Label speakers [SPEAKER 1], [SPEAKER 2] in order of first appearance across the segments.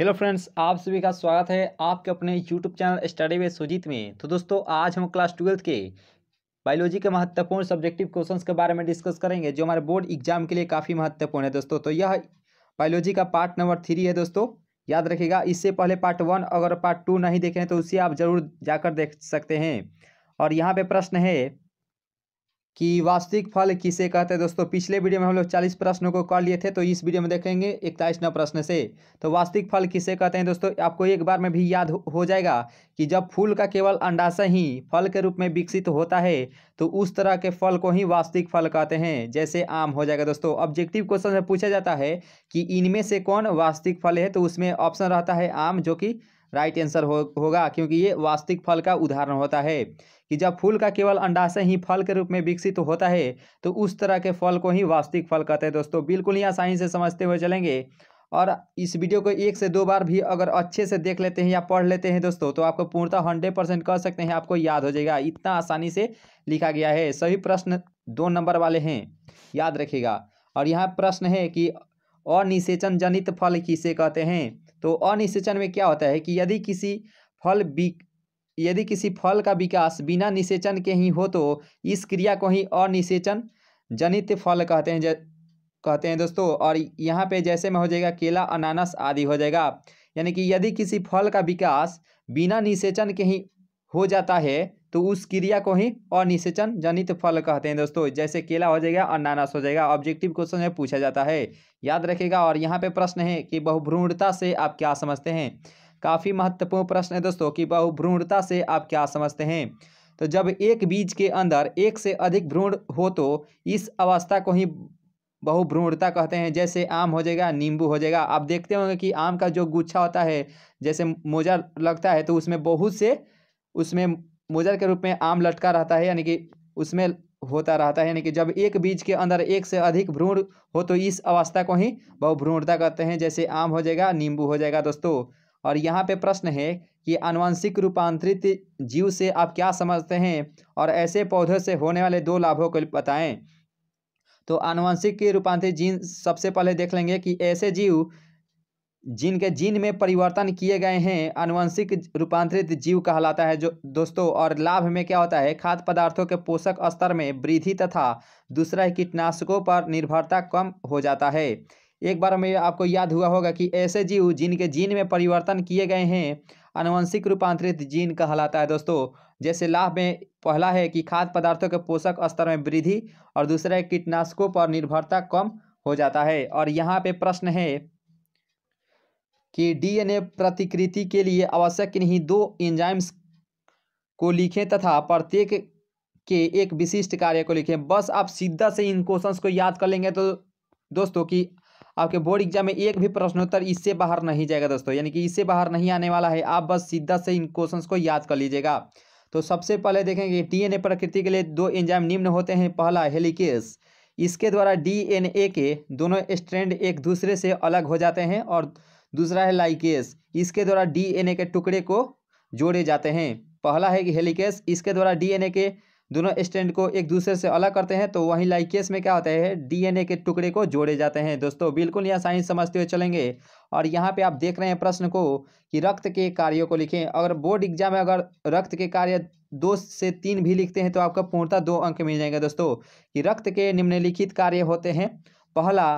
[SPEAKER 1] hello friends आप सभी का स्वागत है आपके अपने YouTube channel study way Sujeet में तो दोस्तों आज हम क्लास ट्वेल्थ के बायोलॉजी के महत्वपूर्ण सब्जेक्टिव क्वेश्चंस के बारे में डिस्कस करेंगे जो हमारे बोर्ड एग्जाम के लिए काफ़ी महत्वपूर्ण है दोस्तों तो यह बायोलॉजी का पार्ट नंबर थ्री है दोस्तों याद रखेगा इससे पहले पार्ट वन अगर पार्ट टू नहीं देखें तो उसे आप जरूर जाकर देख सकते हैं और यहाँ पर प्रश्न है कि वास्तविक फल किसे कहते हैं दोस्तों पिछले वीडियो में हम लोग चालीस प्रश्नों को कर लिए थे तो इस वीडियो में देखेंगे इकतालीस नौ प्रश्न से तो वास्तविक फल किसे कहते हैं दोस्तों आपको एक बार में भी याद हो जाएगा कि जब फूल का केवल अंडाशय ही फल के रूप में विकसित होता है तो उस तरह के फल को ही वास्तविक फल कहते हैं जैसे आम हो जाएगा दोस्तों ऑब्जेक्टिव क्वेश्चन में पूछा जाता है कि इनमें से कौन वास्तविक फल है तो उसमें ऑप्शन रहता है आम जो कि राइट आंसर हो, होगा क्योंकि ये वास्तविक फल का उदाहरण होता है कि जब फूल का केवल अंडाशय ही फल के रूप में विकसित तो होता है तो उस तरह के फल को ही वास्तविक फल कहते हैं दोस्तों बिल्कुल ही आसानी से समझते हुए चलेंगे और इस वीडियो को एक से दो बार भी अगर अच्छे से देख लेते हैं या पढ़ लेते हैं दोस्तों तो आपको पूर्णतः हंड्रेड परसेंट कह सकते हैं आपको याद हो जाएगा इतना आसानी से लिखा गया है सभी प्रश्न दो नंबर वाले हैं याद रखिएगा और यहाँ प्रश्न है कि अनिषेचन जनित फल किसे कहते हैं तो अनिषेचन में क्या होता है कि यदि किसी फल यदि किसी फल का विकास बिना निषेचन के ही हो तो इस क्रिया को ही अनिषेचन जनित फल कहते हैं कहते हैं दोस्तों और यहाँ पे जैसे में हो जाएगा केला अनानास आदि हो जाएगा यानी कि यदि किसी फल का विकास बिना निषेचन के ही हो जाता है तो उस क्रिया को ही अनिषेचन जनित फल कहते हैं दोस्तों जैसे केला हो जाएगा अनानास हो जाएगा ऑब्जेक्टिव क्वेश्चन में पूछा जाता है याद रखेगा और यहाँ पे प्रश्न है कि बहुभ्रूणता से आप क्या समझते हैं काफ़ी महत्वपूर्ण प्रश्न है दोस्तों कि बहुभ्रूणता से आप क्या समझते हैं तो जब एक बीज के अंदर एक से अधिक भ्रूण हो तो इस अवस्था को ही बहुभ्रूणता कहते हैं जैसे आम हो जाएगा नींबू हो जाएगा आप देखते होंगे कि आम का जो गुच्छा होता है जैसे मोजा लगता है तो उसमें बहुत से उसमें मोजर के रूप में आम लटका रहता है यानी कि उसमें होता रहता है यानी कि जब एक बीज के अंदर एक से अधिक भ्रूण हो तो इस अवस्था को ही बहुभ्रूणता कहते हैं जैसे आम हो जाएगा नींबू हो जाएगा दोस्तों और यहाँ पे प्रश्न है कि अनुवंशिक रूपांतरित जीव से आप क्या समझते हैं और ऐसे पौधों से होने वाले दो लाभों को बताएं तो अनुवंशिक रूपांतरित जीन सबसे पहले देख लेंगे कि ऐसे जीव जिनके जीन में परिवर्तन किए गए हैं आनुवंशिक रूपांतरित जीव कहलाता है जो दोस्तों और लाभ में क्या होता है खाद्य पदार्थों के पोषक स्तर में वृद्धि तथा दूसरा कीटनाशकों पर निर्भरता कम हो जाता है एक बार में आपको याद हुआ होगा कि ऐसे जीव जिनके जीन में परिवर्तन किए गए हैं आनुवंशिक रूपांतरित जीन कहलाता है दोस्तों जैसे लाभ में पहला है कि खाद्य पदार्थों के पोषक स्तर में वृद्धि और दूसरा कीटनाशकों पर निर्भरता कम हो जाता है और यहाँ पे प्रश्न है कि डीएनए प्रतिकृति के लिए आवश्यक इन्हीं दो एंजाइम्स को लिखें तथा प्रत्येक के एक विशिष्ट कार्य को लिखें बस आप सीधा से इन क्वेश्चंस को याद कर लेंगे तो दोस्तों कि आपके बोर्ड एग्जाम में एक भी प्रश्नोत्तर इससे बाहर नहीं जाएगा दोस्तों यानी कि इससे बाहर नहीं आने वाला है आप बस सीधा से इन क्वेश्चंस को याद कर लीजिएगा तो सबसे पहले देखेंगे डीएनए प्रकृति के लिए दो एंजाइम निम्न होते हैं पहला हेलिकेस इसके द्वारा डीएनए के दोनों स्ट्रैंड एक दूसरे से अलग हो जाते हैं और दूसरा है लाइकेस इसके द्वारा डीएनए के टुकड़े को जोड़े जाते हैं पहला है कि हेलिकेस इसके द्वारा डीएनए के दोनों स्टैंड को एक दूसरे से अलग करते हैं तो वहीं लाइकेस में क्या होता है डीएनए के टुकड़े को जोड़े जाते हैं दोस्तों बिल्कुल यहाँ साइंस समझते हुए चलेंगे और यहाँ पे आप देख रहे हैं प्रश्न को कि रक्त के कार्यों को लिखें अगर बोर्ड एग्जाम में अगर रक्त के कार्य दो से तीन भी लिखते हैं तो आपका पूर्णतः दो अंक मिल जाएंगे दोस्तों कि रक्त के निम्नलिखित कार्य होते हैं पहला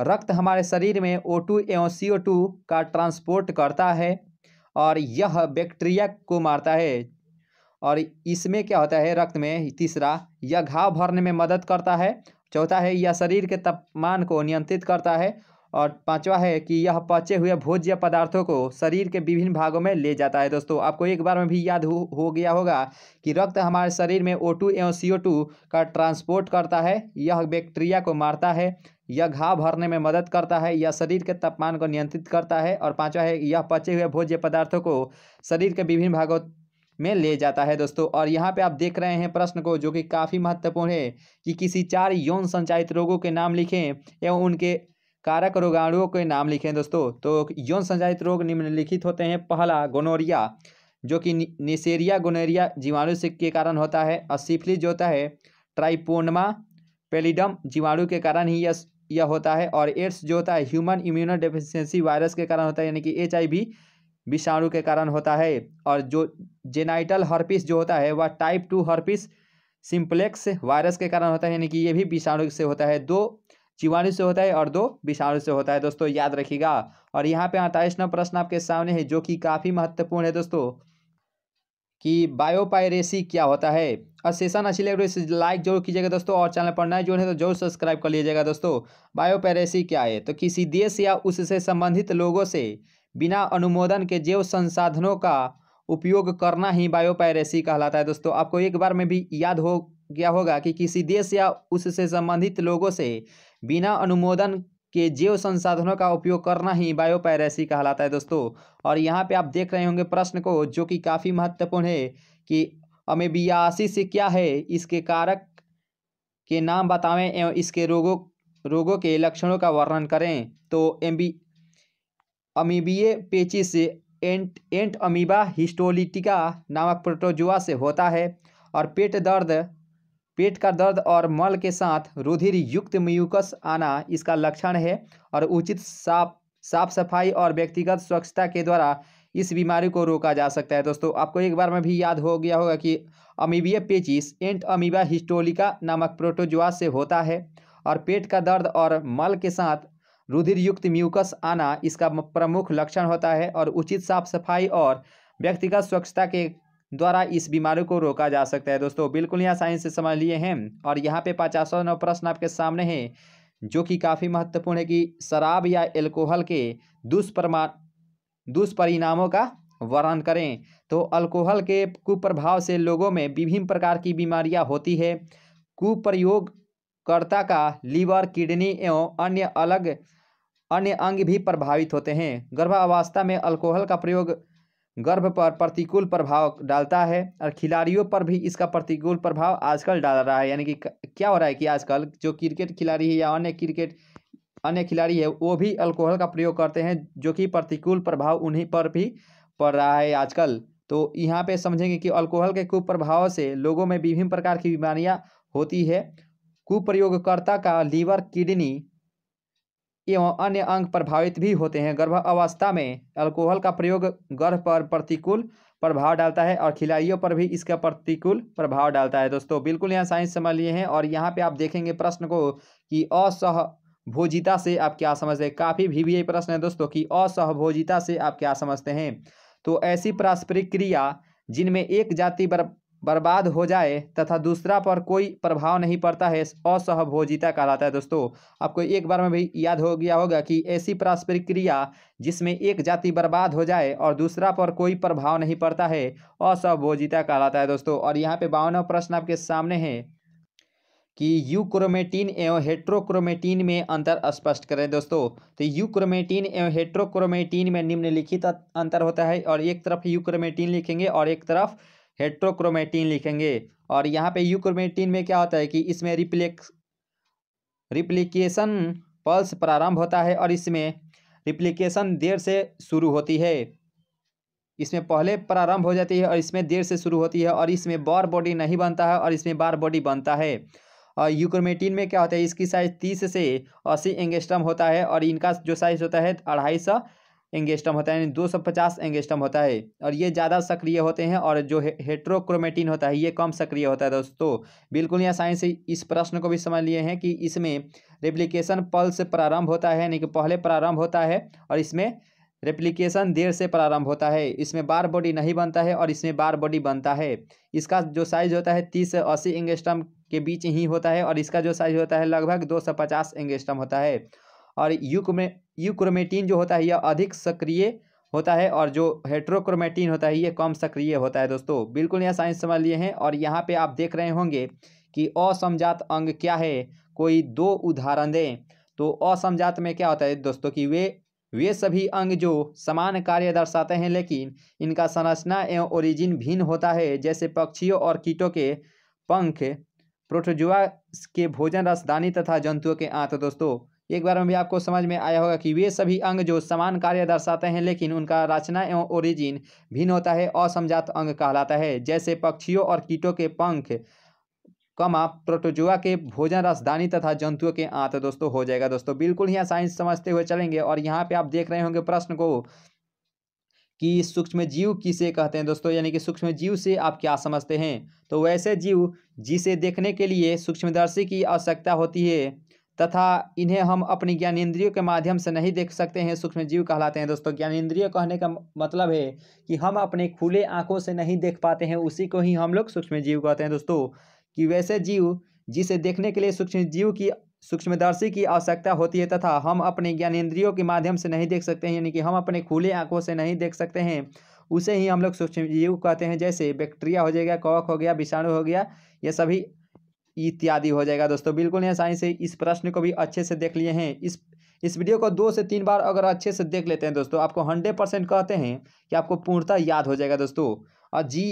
[SPEAKER 1] रक्त हमारे शरीर में ओ टू एवं सी ओ टू का ट्रांसपोर्ट करता है और यह बैक्टीरिया को मारता है और इसमें क्या होता है रक्त में तीसरा यह घाव भरने में मदद करता है चौथा है यह शरीर के तापमान को नियंत्रित करता है और पांचवा है कि यह पचे हुए भोज्य पदार्थों को शरीर के विभिन्न भागों में ले जाता है दोस्तों आपको एक बार में भी याद हो, हो गया होगा कि रक्त हमारे शरीर में ओ टू एवं सी ओ टू का ट्रांसपोर्ट करता है यह बैक्टीरिया को मारता है यह घाव भरने में मदद करता है यह शरीर के तापमान को नियंत्रित करता है और पांचवा है यह पचे हुए भोज्य पदार्थों को शरीर के विभिन्न भागों में ले जाता है दोस्तों और यहाँ पे आप देख रहे हैं प्रश्न को जो कि काफ़ी महत्वपूर्ण है कि किसी चार यौन संचालित रोगों के नाम लिखें एवं उनके कारक रोगाणुओं के नाम लिखें दोस्तों तो यौन संचारित रोग निम्नलिखित होते हैं पहला गोनोरिया जो कि निसेरिया गोनेरिया जीवाणु से के कारण होता है और सिफिलिस जो होता है ट्राइपोनमा पेलिडम जीवाणु के कारण ही यह यह होता है और एड्स जो होता है ह्यूमन इम्यूनो डेफिशिएंसी वायरस के कारण होता है यानी कि एच विषाणु के कारण होता है और जो जेनाइटल हर्पिस जो होता है वह type two herpes simplex virus के कारण होता है यानी कि ये भी विषाणु से होता है दो जीवाणु से होता है और दो विषाणु से होता है दोस्तों याद रखिएगा और यहाँ पे अड़तालीस नंबर प्रश्न आपके सामने है जो कि काफ़ी महत्वपूर्ण है दोस्तों कि बायोपायरेसी क्या होता है और सेशन अच्छी लगे तो लाइक जरूर कीजिएगा दोस्तों और चैनल पर नए जुड़े तो जरूर सब्सक्राइब कर लीजिएगा दोस्तों बायोपायरेसी क्या है तो किसी देश या उससे संबंधित लोगों से बिना अनुमोदन के जैव संसाधनों का उपयोग करना ही बायोपायरेसी कहलाता है दोस्तों आपको एक बार में भी याद हो गया होगा कि किसी देश या उससे संबंधित लोगों से बिना अनुमोदन के जैव संसाधनों का उपयोग करना ही बायोपायरेसी कहलाता है दोस्तों और यहाँ पे आप देख रहे होंगे प्रश्न को जो कि काफ़ी महत्वपूर्ण है कि अमेबियासी से क्या है इसके कारक के नाम बताएं एवं इसके रोगों रोगों के लक्षणों का वर्णन करें तो एम्बी पेची पेचिस एंट एंट अमीबा हिस्टोलिटिका नामक प्रोटोजुआ से होता है और पेट दर्द पेट का दर्द और मल के साथ रुधिर युक्त म्यूकस आना इसका लक्षण है और उचित साफ साफ सफाई और व्यक्तिगत स्वच्छता के द्वारा इस बीमारी को रोका जा सकता है दोस्तों आपको एक बार में भी याद हो गया होगा कि अमीबिया पेचिस एंट अमीबा हिस्टोलिका नामक प्रोटोजुआ से होता है और पेट का दर्द और मल के साथ रुधिर युक्त म्यूकस आना इसका प्रमुख लक्षण होता है और उचित साफ सफाई और व्यक्तिगत स्वच्छता के द्वारा इस बीमारी को रोका जा सकता है दोस्तों बिल्कुल यहाँ साइंस से समझ लिए हैं और यहाँ पे पचासवा नौ प्रश्न आपके सामने है जो कि काफ़ी महत्वपूर्ण है कि शराब या एल्कोहल के दुष्परमा दुष्परिणामों का वर्णन करें तो अल्कोहल के कुप्रभाव से लोगों में विभिन्न प्रकार की बीमारियाँ होती है कुप्रयोगकर्ता का लीवर किडनी एवं अन्य अलग अन्य अंग भी प्रभावित होते हैं गर्भावस्था में अल्कोहल का प्रयोग गर्भ पर प्रतिकूल प्रभाव डालता है और खिलाड़ियों पर भी इसका प्रतिकूल प्रभाव आजकल डाल रहा है यानी कि क्या हो रहा है कि आजकल जो क्रिकेट खिलाड़ी है या अन्य क्रिकेट अन्य खिलाड़ी है वो भी अल्कोहल का प्रयोग करते हैं जो कि प्रतिकूल प्रभाव उन्हीं पर भी पड़ रहा है आजकल तो यहाँ पे समझेंगे कि अल्कोहल के कुप्रभाव से लोगों में विभिन्न प्रकार की बीमारियाँ होती है कुप्रयोगकर्ता का लीवर किडनी एवं अन्य अंग प्रभावित भी होते हैं गर्भावस्था में अल्कोहल का प्रयोग गर्भ पर प्रतिकूल प्रभाव डालता है और खिलाड़ियों पर भी इसका प्रतिकूल प्रभाव डालता है दोस्तों बिल्कुल यहाँ साइंस समझ लिए हैं और यहाँ पे आप देखेंगे प्रश्न को कि असहभोजिता से आप क्या समझते हैं काफ़ी भी, भी प्रश्न है दोस्तों कि असहभोजिता से आप क्या समझते हैं तो ऐसी पारस्परिक क्रिया जिनमें एक जाति बर्बाद हो जाए तथा दूसरा पर कोई प्रभाव नहीं पड़ता है असहभोजिता कहलाता है दोस्तों आपको एक बार में भी याद हो गया होगा कि ऐसी पारस्परिक क्रिया जिसमें एक जाति बर्बाद हो जाए और दूसरा पर कोई प्रभाव नहीं पड़ता है असहभोजिता कहलाता है दोस्तों और यहाँ पे बावनवा प्रश्न आपके सामने है कि यूक्रोमेटीन एवं हेट्रोक्रोमेटीन में अंतर स्पष्ट करें दोस्तों तो यूक्रोमेटीन एवं हेट्रोक्रोमेटीन में निम्नलिखित अंतर होता है और एक तरफ यूक्रोमेटीन लिखेंगे और एक तरफ हेट्रोक्रोमेटीन लिखेंगे और यहाँ पे यूक्रोमेटीन में क्या होता है कि इसमें रिप्लेक्स रिप्लिकेशन पल्स प्रारंभ होता है और इसमें रिप्लिकेशन देर से शुरू होती है इसमें पहले प्रारंभ हो जाती है और इसमें देर से शुरू होती है और इसमें बार बॉडी नहीं बनता है और इसमें बार बॉडी बनता है और यूक्रोमेटीन में क्या होता है इसकी साइज तीस से अस्सी एंगेस्टम होता है और इनका जो साइज होता है अढ़ाई सौ एंगेस्टम होता है यानी दो सौ पचास एंगेस्टम होता है और ये ज़्यादा सक्रिय होते हैं और जो हे, हेट्रोक्रोमेटिन होता है ये कम सक्रिय होता है दोस्तों बिल्कुल यहाँ साइंस इस प्रश्न को भी समझ लिए हैं कि इसमें रेप्लिकेशन पल्स से प्रारंभ होता है यानी कि पहले प्रारंभ होता है और इसमें रेप्लिकेशन देर से प्रारंभ होता है इसमें बार बॉडी नहीं बनता है और इसमें बार बॉडी बनता है इसका जो साइज होता है तीस से अस्सी एंगेस्टम के बीच ही होता है और इसका जो साइज होता है लगभग दो सौ पचास एंगेस्टम होता है और यूक्रोमे यूक्रोमेटीन जो होता है यह अधिक सक्रिय होता है और जो हेट्रोक्रोमेटीन होता है ये कम सक्रिय होता है दोस्तों बिल्कुल यह साइंस समझ लिए हैं और यहाँ पे आप देख रहे होंगे कि असमजात अंग क्या है कोई दो उदाहरण दें तो असमजात में क्या होता है दोस्तों कि वे वे सभी अंग जो समान कार्य दर्शाते हैं लेकिन इनका संरचना एवं ओरिजिन भिन्न होता है जैसे पक्षियों और कीटों के पंख प्रोटोजुआ के भोजन रसदानी तथा जंतुओं के आंत दोस्तों एक बार में भी आपको समझ में आया होगा कि वे सभी अंग जो समान कार्य दर्शाते हैं लेकिन उनका रचना एवं ओरिजिन भिन्न होता है असमजात अंग कहलाता है जैसे पक्षियों और कीटों के पंख कमा प्रोटोजुआ के भोजन राजधानी तथा जंतुओं के आंत दोस्तों हो जाएगा दोस्तों बिल्कुल यहाँ साइंस समझते हुए चलेंगे और यहाँ पे आप देख रहे होंगे प्रश्न को कि सूक्ष्म जीव किसे कहते हैं दोस्तों यानी कि सूक्ष्म जीव से आप क्या समझते हैं तो वैसे जीव जिसे देखने के लिए सूक्ष्मदर्शी की आवश्यकता होती है तथा इन्हें हम अपनी ज्ञानेन्द्रियों के माध्यम से नहीं देख सकते हैं सूक्ष्म जीव कहलाते हैं दोस्तों ज्ञानेंद्रिय कहने का मतलब है कि हम अपने खुले आंखों से नहीं देख पाते हैं उसी को ही हम लोग सूक्ष्म जीव कहते हैं दोस्तों कि वैसे जीव जिसे देखने के लिए सूक्ष्म जीव की सूक्ष्मदर्शी की आवश्यकता होती है तथा हम अपने ज्ञानेन्द्रियों के माध्यम से नहीं देख सकते हैं यानी कि हम अपने खुले आँखों से नहीं देख सकते हैं उसे ही हम लोग सूक्ष्म जीव कहते हैं जैसे बैक्टीरिया हो जाएगा कवक हो गया विषाणु हो गया ये सभी इत्यादि हो जाएगा दोस्तों बिल्कुल आसानी से इस प्रश्न को भी अच्छे से देख लिए हैं इस इस वीडियो को दो से तीन बार अगर अच्छे से देख लेते हैं दोस्तों आपको हंड्रेड परसेंट कहते हैं कि आपको पूर्णतः याद हो जाएगा दोस्तों और जी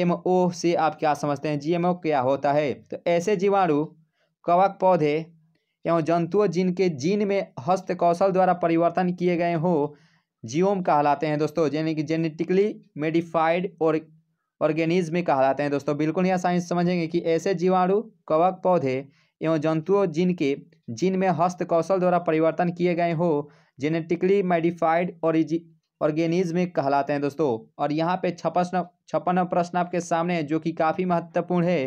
[SPEAKER 1] एम ओ से आप क्या समझते हैं जी एम ओ क्या होता है तो ऐसे जीवाणु कवक पौधे एवं जंतुओं जिनके जीन में हस्त कौशल द्वारा परिवर्तन किए गए हो जीओम कहलाते हैं दोस्तों यानी कि जेनेटिकली मेडिफाइड और ऑर्गेनिज्म कहलाते हैं दोस्तों बिल्कुल यहाँ साइंस समझेंगे कि ऐसे जीवाणु कवक पौधे एवं जंतुओं जिनके जिनमें हस्त कौशल द्वारा परिवर्तन किए गए हो जेनेटिकली मॉडिफाइड ऑरिजि ऑर्गेनिज्म कहलाते हैं दोस्तों और यहाँ पे छप्पन छप्पन प्रश्न आपके सामने है जो कि काफ़ी महत्वपूर्ण है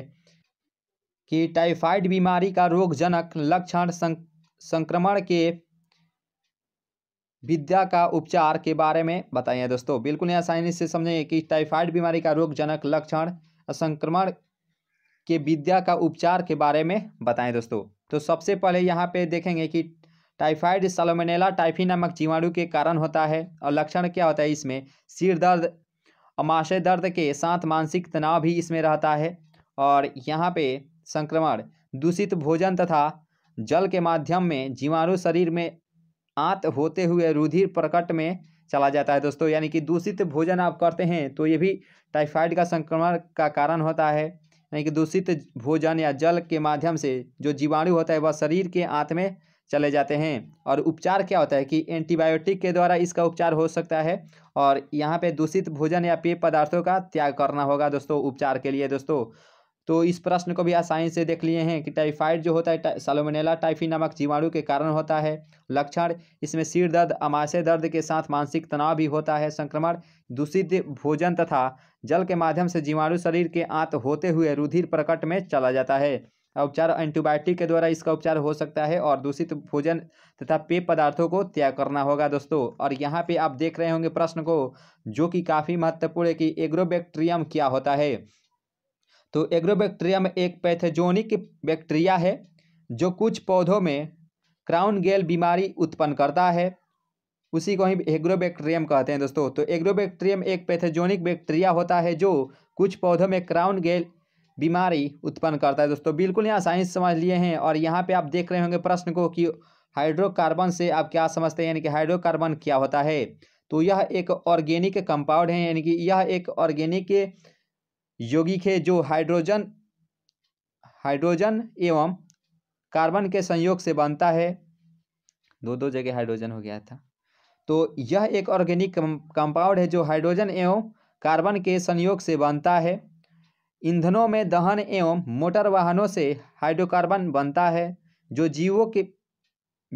[SPEAKER 1] कि टाइफाइड बीमारी का रोगजनक लक्षण संक्रमण के विद्या का उपचार के बारे में बताइए दोस्तों बिल्कुल यहाँ आसानी से समझेंगे कि टाइफाइड बीमारी का रोगजनक लक्षण संक्रमण के विद्या का उपचार के बारे में बताएं दोस्तों तो सबसे पहले यहाँ पे देखेंगे कि टाइफाइड सलोमेनेला टाइफी नामक जीवाणु के कारण होता है और लक्षण क्या होता है इसमें सिर दर्द अमाशय दर्द के साथ मानसिक तनाव भी इसमें रहता है और यहाँ पे संक्रमण दूषित भोजन तथा जल के माध्यम में जीवाणु शरीर में आत होते हुए रुधिर प्रकट में चला जाता है दोस्तों यानी कि दूषित भोजन आप करते हैं तो ये भी टाइफाइड का संक्रमण का कारण होता है यानी कि दूषित भोजन या जल के माध्यम से जो जीवाणु होता है वह शरीर के आंत में चले जाते हैं और उपचार क्या होता है कि एंटीबायोटिक के द्वारा इसका उपचार हो सकता है और यहाँ पे दूषित भोजन या पेय पदार्थों का त्याग करना होगा दोस्तों उपचार के लिए दोस्तों तो इस प्रश्न को भी आसानी से देख लिए हैं कि टाइफाइड जो होता है टा, टाइफी नामक जीवाणु के कारण होता है लक्षण इसमें सिर दर्द अमाशय दर्द के साथ मानसिक तनाव भी होता है संक्रमण दूषित भोजन तथा जल के माध्यम से जीवाणु शरीर के आंत होते हुए रुधिर प्रकट में चला जाता है उपचार एंटीबायोटिक के द्वारा इसका उपचार हो सकता है और दूषित भोजन तथा पेय पदार्थों को त्याग करना होगा दोस्तों और यहाँ पे आप देख रहे होंगे प्रश्न को जो कि काफ़ी महत्वपूर्ण है कि एग्रोबैक्टीरियम क्या होता है तो एग्रोबैक्टीरिया में एक पैथेजोनिक बैक्टीरिया है जो कुछ पौधों में क्राउन गेल बीमारी उत्पन्न करता है उसी को ही एग्रोबैक्टीरियम कहते हैं दोस्तों तो एग्रोबैक्टीरियम एक पैथेजोनिक बैक्टीरिया होता है जो कुछ पौधों में क्राउन गेल बीमारी उत्पन्न करता है दोस्तों बिल्कुल यहाँ साइंस समझ लिए हैं और यहाँ पे आप देख रहे होंगे प्रश्न को कि हाइड्रोकार्बन से आप क्या समझते हैं यानी कि हाइड्रोकार्बन क्या होता है तो यह एक ऑर्गेनिक कंपाउंड है यानी कि यह एक ऑर्गेनिक यौगिक है जो हाइड्रोजन हाइड्रोजन एवं कार्बन के संयोग से बनता है दो दो जगह हाइड्रोजन हो गया था तो यह एक ऑर्गेनिक कंपाउंड है जो हाइड्रोजन एवं कार्बन के संयोग से बनता है ईंधनों में दहन एवं मोटर वाहनों से हाइड्रोकार्बन बनता है जो जीवों के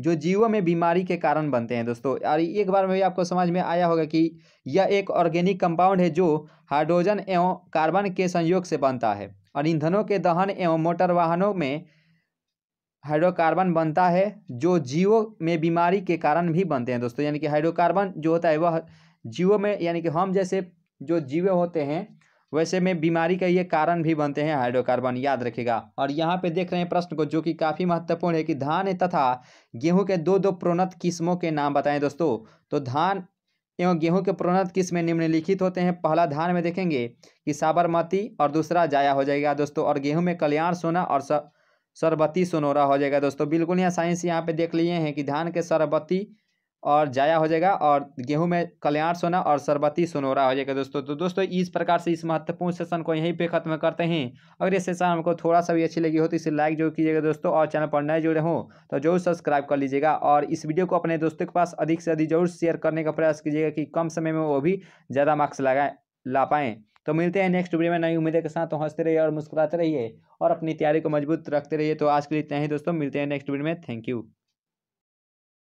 [SPEAKER 1] जो जीवों में बीमारी के कारण बनते हैं दोस्तों और एक बार में भी आपको समझ में आया होगा कि यह एक ऑर्गेनिक कंपाउंड है जो हाइड्रोजन एवं कार्बन के संयोग से बनता है और ईंधनों के दहन एवं मोटर वाहनों में हाइड्रोकार्बन बनता है जो जीवों में बीमारी के कारण भी बनते हैं दोस्तों यानी कि हाइड्रोकार्बन जो होता है वह जीवों में यानी कि हम जैसे जो जीवे होते हैं वैसे में बीमारी का ये कारण भी बनते हैं हाइड्रोकार्बन याद रखेगा और यहाँ पे देख रहे हैं प्रश्न को जो कि काफ़ी महत्वपूर्ण है कि धान तथा गेहूं के दो दो प्रोन्नत किस्मों के नाम बताएं दोस्तों तो धान एवं गेहूं के प्रोन्नत किस्में निम्नलिखित होते हैं पहला धान में देखेंगे कि साबरमती और दूसरा जाया हो जाएगा दोस्तों और गेहूँ में कल्याण सोना और सरबती सोनोरा हो जाएगा दोस्तों बिल्कुल यहाँ साइंस यहाँ पे देख लिए हैं कि धान के सरबती और जाया हो जाएगा और गेहूं में कल्याण सोना और सरबती सोनोरा हो जाएगा दोस्तों तो दोस्तों इस प्रकार से इस महत्वपूर्ण सेशन को यहीं पे खत्म करते हैं अगर ये सेशन हमको थोड़ा सा भी अच्छी लगी हो तो इसे लाइक जरूर कीजिएगा दोस्तों और चैनल पर नए जुड़े हों तो जरूर सब्सक्राइब कर लीजिएगा और इस वीडियो को अपने दोस्तों के पास अधिक से अधिक जरूर शेयर करने का प्रयास कीजिएगा कि कम समय में वो भी ज़्यादा मार्क्स लगाए ला पाएँ तो मिलते हैं नेक्स्ट वीडियो में नई उम्मीदें के साथ तो हंसते रहिए और मुस्कुराते रहिए और अपनी तैयारी को मजबूत रखते रहिए तो आज के लिए इतना ही दोस्तों मिलते हैं नेक्स्ट वीडियो में थैंक यू